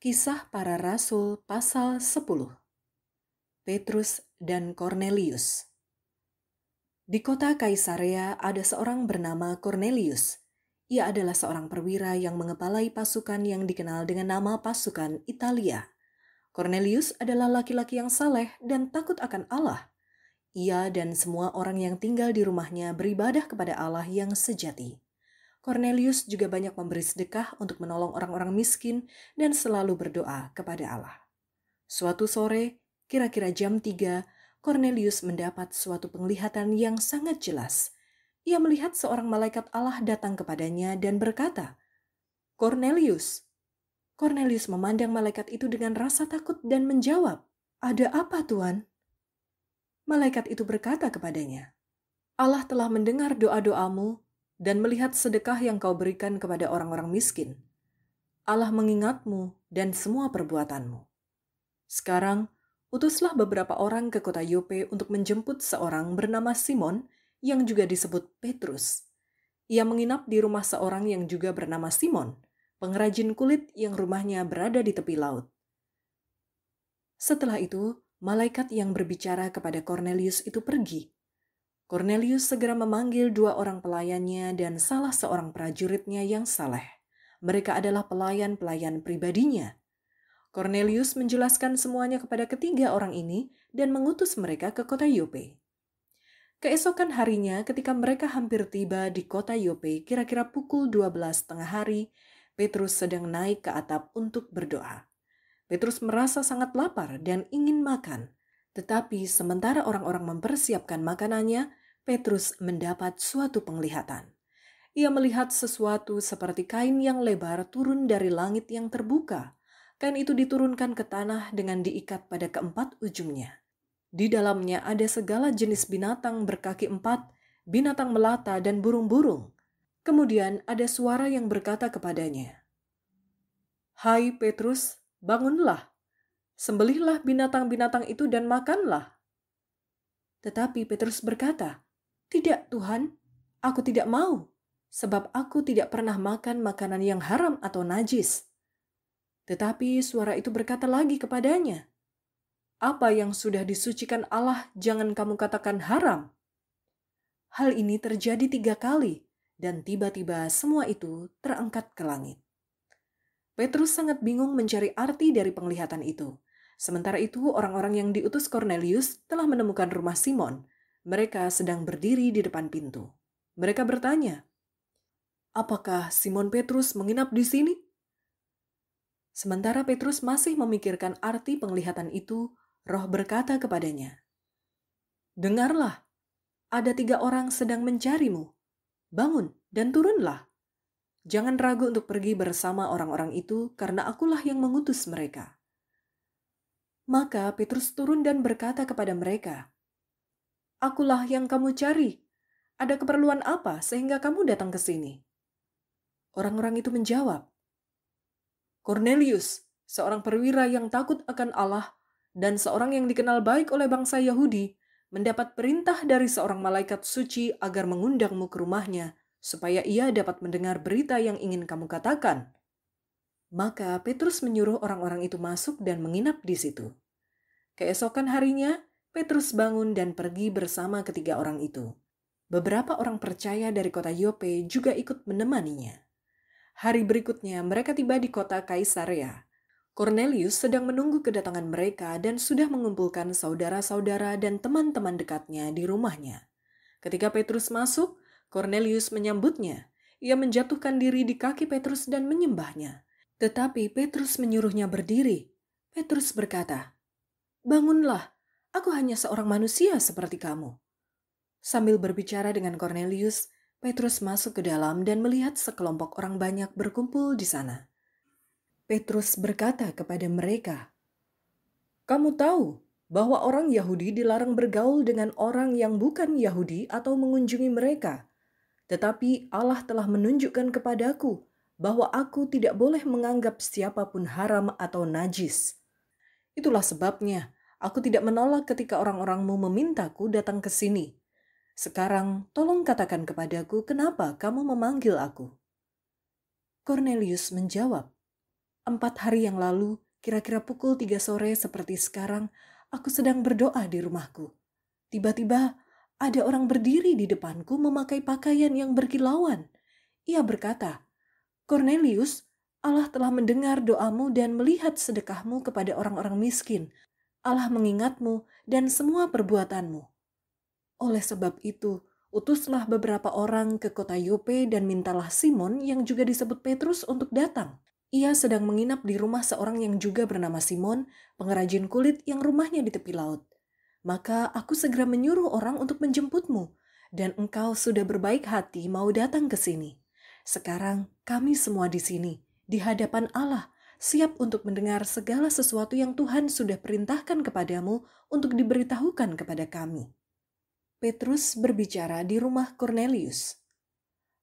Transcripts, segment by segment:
Kisah Para Rasul pasal 10. Petrus dan Cornelius. Di kota Kaisarea ada seorang bernama Cornelius. Ia adalah seorang perwira yang mengepalai pasukan yang dikenal dengan nama pasukan Italia. Cornelius adalah laki-laki yang saleh dan takut akan Allah. Ia dan semua orang yang tinggal di rumahnya beribadah kepada Allah yang sejati. Cornelius juga banyak memberi sedekah untuk menolong orang-orang miskin dan selalu berdoa kepada Allah. Suatu sore, kira-kira jam tiga, Cornelius mendapat suatu penglihatan yang sangat jelas. Ia melihat seorang malaikat Allah datang kepadanya dan berkata, "Cornelius." Cornelius memandang malaikat itu dengan rasa takut dan menjawab, "Ada apa, Tuhan? Malaikat itu berkata kepadanya, "Allah telah mendengar doa-doamu dan melihat sedekah yang kau berikan kepada orang-orang miskin, Allah mengingatmu dan semua perbuatanmu. Sekarang, utuslah beberapa orang ke kota Yope untuk menjemput seorang bernama Simon yang juga disebut Petrus. Ia menginap di rumah seorang yang juga bernama Simon, pengrajin kulit yang rumahnya berada di tepi laut. Setelah itu, malaikat yang berbicara kepada Cornelius itu pergi Cornelius segera memanggil dua orang pelayannya dan salah seorang prajuritnya yang saleh. Mereka adalah pelayan-pelayan pribadinya. Cornelius menjelaskan semuanya kepada ketiga orang ini dan mengutus mereka ke kota Yope. Keesokan harinya ketika mereka hampir tiba di kota Yope kira-kira pukul 12 tengah hari, Petrus sedang naik ke atap untuk berdoa. Petrus merasa sangat lapar dan ingin makan, tetapi sementara orang-orang mempersiapkan makanannya, Petrus mendapat suatu penglihatan. Ia melihat sesuatu seperti kain yang lebar turun dari langit yang terbuka. Kain itu diturunkan ke tanah dengan diikat pada keempat ujungnya. Di dalamnya ada segala jenis binatang berkaki empat, binatang melata, dan burung-burung. Kemudian ada suara yang berkata kepadanya, "Hai Petrus, bangunlah, sembelihlah binatang-binatang itu dan makanlah." Tetapi Petrus berkata, tidak, Tuhan, aku tidak mau, sebab aku tidak pernah makan makanan yang haram atau najis. Tetapi suara itu berkata lagi kepadanya, "Apa yang sudah disucikan Allah, jangan kamu katakan haram." Hal ini terjadi tiga kali, dan tiba-tiba semua itu terangkat ke langit. Petrus sangat bingung mencari arti dari penglihatan itu. Sementara itu, orang-orang yang diutus Cornelius telah menemukan rumah Simon, mereka sedang berdiri di depan pintu. Mereka bertanya, "Apakah Simon Petrus menginap di sini?" Sementara Petrus masih memikirkan arti penglihatan itu, Roh berkata kepadanya, "Dengarlah, ada tiga orang sedang mencarimu. Bangun dan turunlah. Jangan ragu untuk pergi bersama orang-orang itu, karena Akulah yang mengutus mereka." Maka Petrus turun dan berkata kepada mereka, Akulah yang kamu cari. Ada keperluan apa sehingga kamu datang ke sini? Orang-orang itu menjawab, Cornelius, seorang perwira yang takut akan Allah dan seorang yang dikenal baik oleh bangsa Yahudi, mendapat perintah dari seorang malaikat suci agar mengundangmu ke rumahnya, supaya ia dapat mendengar berita yang ingin kamu katakan. Maka Petrus menyuruh orang-orang itu masuk dan menginap di situ. Keesokan harinya, Petrus bangun dan pergi bersama ketiga orang itu. Beberapa orang percaya dari kota Yope juga ikut menemaninya. Hari berikutnya mereka tiba di kota Kaisarea. Cornelius sedang menunggu kedatangan mereka dan sudah mengumpulkan saudara-saudara dan teman-teman dekatnya di rumahnya. Ketika Petrus masuk, Cornelius menyambutnya. Ia menjatuhkan diri di kaki Petrus dan menyembahnya. Tetapi Petrus menyuruhnya berdiri. Petrus berkata, "Bangunlah, Aku hanya seorang manusia seperti kamu. Sambil berbicara dengan Cornelius, Petrus masuk ke dalam dan melihat sekelompok orang banyak berkumpul di sana. Petrus berkata kepada mereka, "Kamu tahu bahwa orang Yahudi dilarang bergaul dengan orang yang bukan Yahudi atau mengunjungi mereka, tetapi Allah telah menunjukkan kepadaku bahwa aku tidak boleh menganggap siapapun haram atau najis. Itulah sebabnya Aku tidak menolak ketika orang-orangmu memintaku datang ke sini. Sekarang, tolong katakan kepadaku kenapa kamu memanggil aku. Cornelius menjawab, Empat hari yang lalu, kira-kira pukul tiga sore seperti sekarang, aku sedang berdoa di rumahku. Tiba-tiba, ada orang berdiri di depanku memakai pakaian yang berkilauan. Ia berkata, Cornelius, Allah telah mendengar doamu dan melihat sedekahmu kepada orang-orang miskin, Allah mengingatmu dan semua perbuatanmu. Oleh sebab itu, utuslah beberapa orang ke kota Yope dan mintalah Simon yang juga disebut Petrus untuk datang. Ia sedang menginap di rumah seorang yang juga bernama Simon, pengrajin kulit yang rumahnya di tepi laut. Maka aku segera menyuruh orang untuk menjemputmu, dan engkau sudah berbaik hati mau datang ke sini. Sekarang kami semua di sini, di hadapan Allah, siap untuk mendengar segala sesuatu yang Tuhan sudah perintahkan kepadamu untuk diberitahukan kepada kami. Petrus berbicara di rumah Cornelius.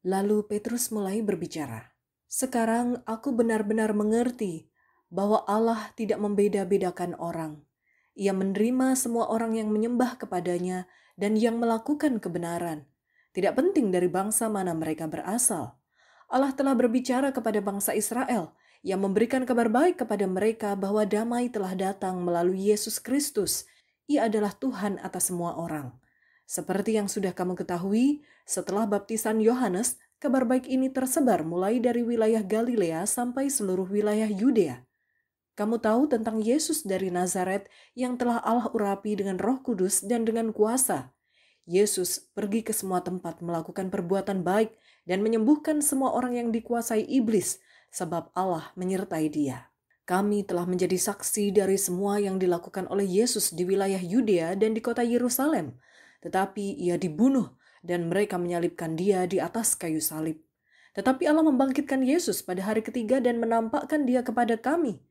Lalu Petrus mulai berbicara. Sekarang aku benar-benar mengerti bahwa Allah tidak membeda-bedakan orang. Ia menerima semua orang yang menyembah kepadanya dan yang melakukan kebenaran. Tidak penting dari bangsa mana mereka berasal. Allah telah berbicara kepada bangsa Israel yang memberikan kabar baik kepada mereka bahwa damai telah datang melalui Yesus Kristus. Ia adalah Tuhan atas semua orang. Seperti yang sudah kamu ketahui, setelah baptisan Yohanes, kabar baik ini tersebar mulai dari wilayah Galilea sampai seluruh wilayah Yudea. Kamu tahu tentang Yesus dari Nazaret yang telah Allah urapi dengan Roh Kudus dan dengan kuasa. Yesus pergi ke semua tempat melakukan perbuatan baik dan menyembuhkan semua orang yang dikuasai iblis, sebab Allah menyertai dia. Kami telah menjadi saksi dari semua yang dilakukan oleh Yesus di wilayah Yudea dan di kota Yerusalem, tetapi ia dibunuh dan mereka menyalibkan dia di atas kayu salib. Tetapi Allah membangkitkan Yesus pada hari ketiga dan menampakkan dia kepada kami.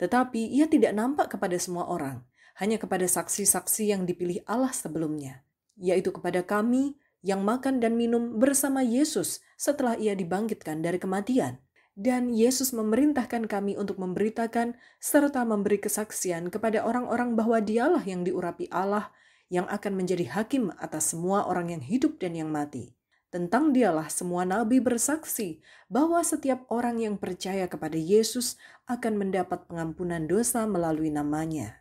Tetapi ia tidak nampak kepada semua orang, hanya kepada saksi-saksi yang dipilih Allah sebelumnya, yaitu kepada kami yang makan dan minum bersama Yesus setelah ia dibangkitkan dari kematian dan Yesus memerintahkan kami untuk memberitakan serta memberi kesaksian kepada orang-orang bahwa Dialah yang diurapi Allah yang akan menjadi hakim atas semua orang yang hidup dan yang mati. Tentang dialah semua nabi bersaksi bahwa setiap orang yang percaya kepada Yesus akan mendapat pengampunan dosa melalui namanya.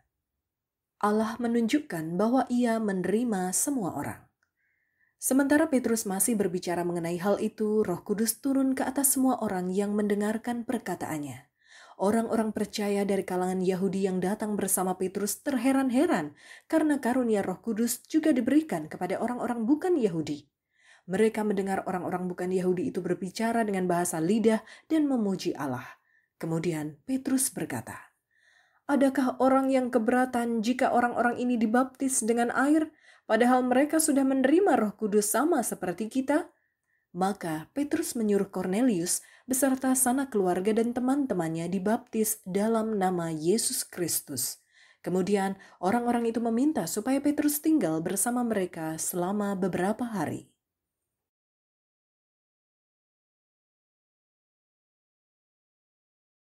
Allah menunjukkan bahwa ia menerima semua orang. Sementara Petrus masih berbicara mengenai hal itu, Roh Kudus turun ke atas semua orang yang mendengarkan perkataannya. Orang-orang percaya dari kalangan Yahudi yang datang bersama Petrus terheran-heran karena karunia Roh Kudus juga diberikan kepada orang-orang bukan Yahudi. Mereka mendengar orang-orang bukan Yahudi itu berbicara dengan bahasa lidah dan memuji Allah. Kemudian Petrus berkata, "Adakah orang yang keberatan jika orang-orang ini dibaptis dengan air?" padahal mereka sudah menerima Roh Kudus sama seperti kita? Maka Petrus menyuruh Cornelius beserta sanak keluarga dan teman-temannya dibaptis dalam nama Yesus Kristus. Kemudian orang-orang itu meminta supaya Petrus tinggal bersama mereka selama beberapa hari.